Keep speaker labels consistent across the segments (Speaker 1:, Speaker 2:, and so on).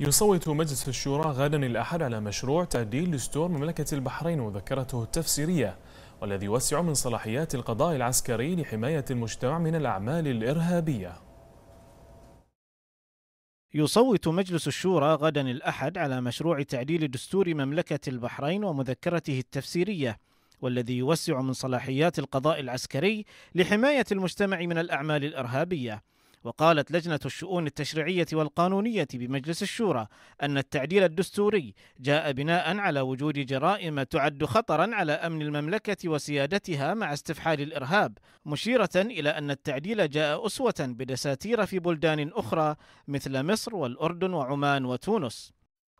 Speaker 1: يصوت مجلس الشورى غدا الأحد على مشروع تعديل دستور مملكة البحرين وذكرته التفسيرية والذي يوسع من صلاحيات القضاء العسكري لحماية المجتمع من الأعمال الإرهابية
Speaker 2: يصوت مجلس الشورى غدا الأحد على مشروع تعديل دستور مملكة البحرين ومذكرته التفسيرية والذي يوسع من صلاحيات القضاء العسكري لحماية المجتمع من الأعمال الإرهابية وقالت لجنة الشؤون التشريعية والقانونية بمجلس الشورى أن التعديل الدستوري جاء بناء على وجود جرائم تعد خطرا على أمن المملكة وسيادتها مع استفحال الإرهاب مشيرة إلى أن التعديل جاء أسوة بدساتير في بلدان أخرى مثل مصر والأردن وعمان وتونس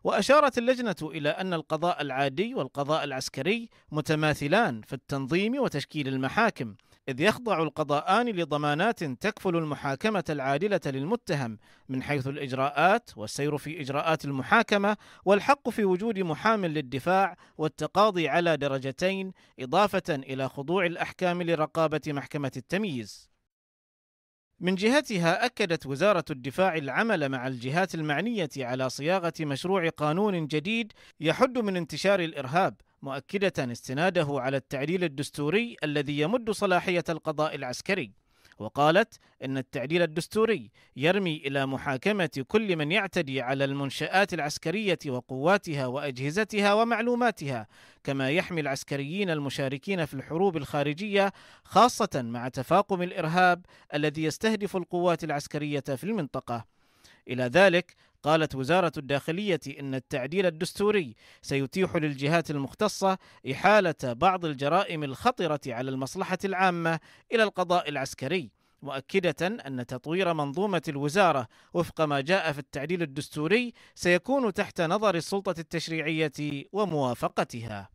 Speaker 2: وأشارت اللجنة إلى أن القضاء العادي والقضاء العسكري متماثلان في التنظيم وتشكيل المحاكم إذ يخضع القضاءان لضمانات تكفل المحاكمة العادلة للمتهم من حيث الإجراءات والسير في إجراءات المحاكمة والحق في وجود محام للدفاع والتقاضي على درجتين إضافة إلى خضوع الأحكام لرقابة محكمة التمييز. من جهتها أكدت وزارة الدفاع العمل مع الجهات المعنية على صياغة مشروع قانون جديد يحد من انتشار الإرهاب مؤكدة استناده على التعديل الدستوري الذي يمد صلاحية القضاء العسكري وقالت إن التعديل الدستوري يرمي إلى محاكمة كل من يعتدي على المنشآت العسكرية وقواتها وأجهزتها ومعلوماتها كما يحمي العسكريين المشاركين في الحروب الخارجية خاصة مع تفاقم الإرهاب الذي يستهدف القوات العسكرية في المنطقة إلى ذلك قالت وزارة الداخلية إن التعديل الدستوري سيتيح للجهات المختصة إحالة بعض الجرائم الخطرة على المصلحة العامة إلى القضاء العسكري. مؤكدة أن تطوير منظومة الوزارة وفق ما جاء في التعديل الدستوري سيكون تحت نظر السلطة التشريعية وموافقتها.